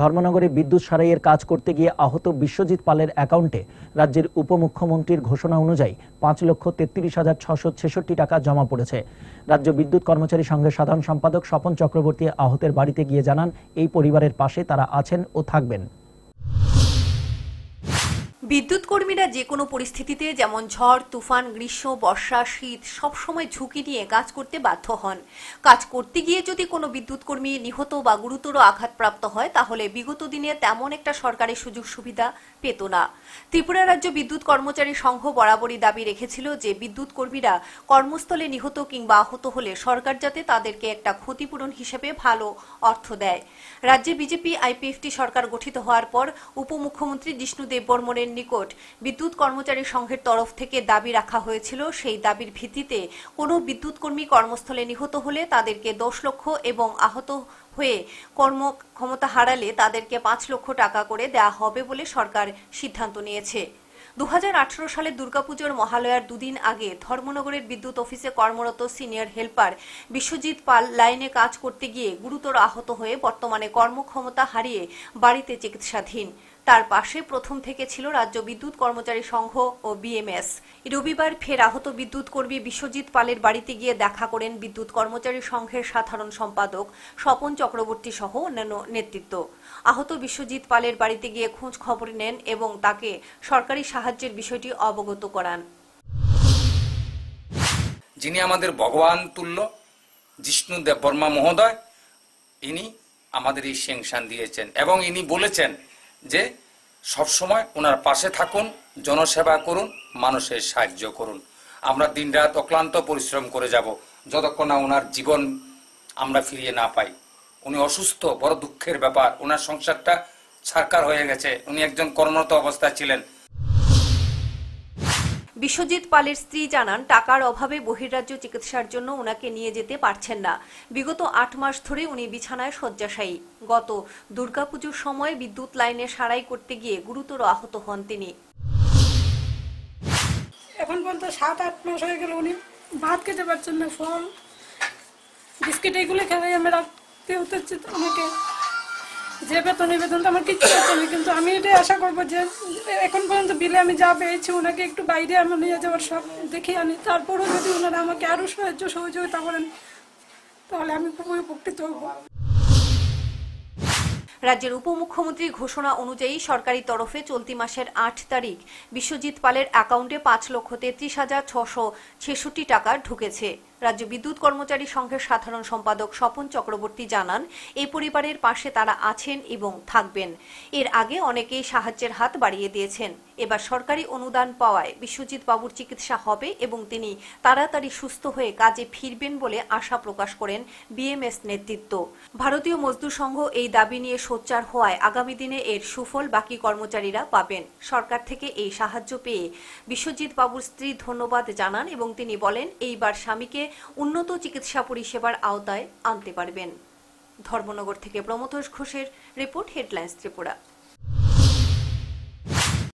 ধর্মনগরে বিদ্যুৎ সারাইয়ের কাজ করতে গিয়ে আহত বিশ্বজিৎ পালের অ্যাকাউন্টে রাজ্যের উপমুখ্যমন্ত্রীর ঘোষণা অনুযায়ী পাঁচ লক্ষ তেত্রিশ হাজার ছশো ছেষট্টি টাকা জমা পড়েছে রাজ্য বিদ্যুৎ কর্মচারী সংঘের সাধারণ সম্পাদক স্বপন চক্রবর্তী আহতের বাড়িতে গিয়ে জানান এই পরিবারের পাশে তারা আছেন ও থাকবেন বিদ্যুৎ কর্মীরা যে কোনো পরিস্থিতিতে যেমন ঝড় তুফান গ্রীষ্ম বর্ষা শীত সবসময় ঝুঁকি নিয়ে কাজ করতে বাধ্য হন কাজ করতে গিয়ে যদি কোনো বিদ্যুৎ কর্মী নিহত বা গুরুতর আঘাতপ্রাপ্ত হয় তাহলে বিগত দিনে তেমন একটা সরকারের সুযোগ সুবিধা পেত না ত্রিপুরা রাজ্য বিদ্যুৎ কর্মচারী সংঘ বরাবরই দাবি রেখেছিল যে বিদ্যুৎ কর্মীরা কর্মস্থলে নিহত কিংবা আহত হলে সরকার যাতে তাদেরকে একটা ক্ষতিপূরণ হিসেবে ভালো অর্থ দেয় রাজ্যে বিজেপি আইপিএফটি সরকার গঠিত হওয়ার পর উপমুখ্যমন্ত্রী জিষ্ণু দেববর্মনের নিকট বিদ্যুৎ কর্মচারী সংঘের তরফ থেকে দাবি রাখা হয়েছিল সেই দাবির ভিত্তিতে কোনো বিদ্যুৎ কর্মী কর্মস্থলে নিহত হলে তাদেরকে দশ লক্ষ এবং আহত হয়ে কর্ম ক্ষমতা হারালে তাদেরকে পাঁচ লক্ষ টাকা করে দেয়া হবে বলে সরকার সিদ্ধান্ত নিয়েছে দু হাজার সালে দুর্গাপুজোর মহালয়ার দুদিন আগে ধর্মনগরের বিদ্যুৎ অফিসে কর্মরত সিনিয়র হেল্পার বিশ্বজিৎ পাল লাইনে কাজ করতে গিয়ে গুরুতর আহত হয়ে বর্তমানে কর্মক্ষমতা হারিয়ে বাড়িতে চিকিৎসাধীন তার পাশে প্রথম থেকে ছিল রাজ্য বিদ্যুৎ কর্মচারী সংঘ ও বিএমএস রবিবার ফের আহত বিদ্যুৎ কর্মী বিশ্বজিৎ পালের বাড়িতে গিয়ে দেখা করেন বিদ্যুৎ কর্মচারী সংঘের সাধারণ সম্পাদক স্বপন চক্রবর্তী সহ অন্যান্য নেতৃত্ব আহত বিশ্বজিৎ পালের বাড়িতে গিয়ে খোঁজ খবর নেন এবং তাকে সরকারি সাহায্যের বিষয়টি অবগত করান যিনি আমাদের ভগবান তুল্য জিষ্ণু দেববর্মা মহোদয় ইনি আমাদের এই সেংশন দিয়েছেন এবং ইনি বলেছেন যে সবসময় ওনার পাশে থাকুন জনসেবা করুন মানুষের সাহায্য করুন আমরা দিন রাত অক্লান্ত পরিশ্রম করে যাব যতক্ষণ না ওনার জীবন আমরা ফিরিয়ে না পাই উনি অসুস্থ বড় দুঃখের ব্যাপার ওনার সংসারটা সারকার হয়ে গেছে উনি একজন কর্মরত অবস্থায় ছিলেন বিশ্বজিৎ পালের স্ত্রী জানান টাকার অভাবে বহির্রাজ্য চিকিৎসার জন্য ওনাকে নিয়ে যেতে পারছেন না বিগত আট মাস ধরে উনি বিছানায় শয্যাশায়ী গত দুর্গাপুজোর সময় বিদ্যুৎ লাইনে সারাই করতে গিয়ে গুরুতর আহত হন তিনি এখন পর্যন্ত সাত আট মাস হয়ে গেল উনি ভাত খেতে পারছেন না ফল বিস্কিট এগুলো খেলে আমরা রাখতে হতে হচ্ছে আমাকে যে বেতন এই বেতন তো আমার কিছু হচ্ছে না কিন্তু আমি এটাই আশা করবো যে এখন পর্যন্ত বিলে আমি যা পেয়েছি ওনাকে একটু বাইরে আমি নিয়ে যাওয়ার সব দেখে আনি তারপরেও যদি ওনারা আমাকে আরও সাহায্য সহযোগিতা করেন তাহলে আমি খুবই উপকৃত হব রাজ্যের উপমুখ্যমন্ত্রী ঘোষণা অনুযায়ী সরকারি তরফে চলতি মাসের আট তারিখ বিশ্বজিৎ পালের অ্যাকাউন্টে পাঁচ লক্ষ তেত্রিশ হাজার ছশো ছেষট্টি টাকা ঢুকেছে রাজ্য বিদ্যুৎ কর্মচারী সংঘের সাধারণ সম্পাদক স্বপন চক্রবর্তী জানান এই পরিবারের পাশে তারা আছেন এবং থাকবেন এর আগে অনেকেই সাহায্যের হাত বাড়িয়ে দিয়েছেন এবার সরকারি অনুদান পাওয়ায় বিশ্বজিৎ বাবুর চিকিৎসা হবে এবং তিনি তাড়াতাড়ি সুস্থ হয়ে কাজে ফিরবেন বলে আশা প্রকাশ করেন বিএমএস নেতৃত্ব ভারতীয় মজদুর সংঘ এই দাবি নিয়ে সোচ্চার হওয়ায় আগামী দিনে এর সুফল বাকি কর্মচারীরা পাবেন সরকার থেকে এই সাহায্য পেয়ে বিশ্বজিৎ বাবুর স্ত্রী ধন্যবাদ জানান এবং তিনি বলেন এইবার স্বামীকে উন্নত চিকিৎসা পরিষেবার আওতায় আনতে পারবেন ধর্মনগর থেকে প্রমথোষ ঘোষের রিপোর্ট হেডলাইন্স ত্রিপুরা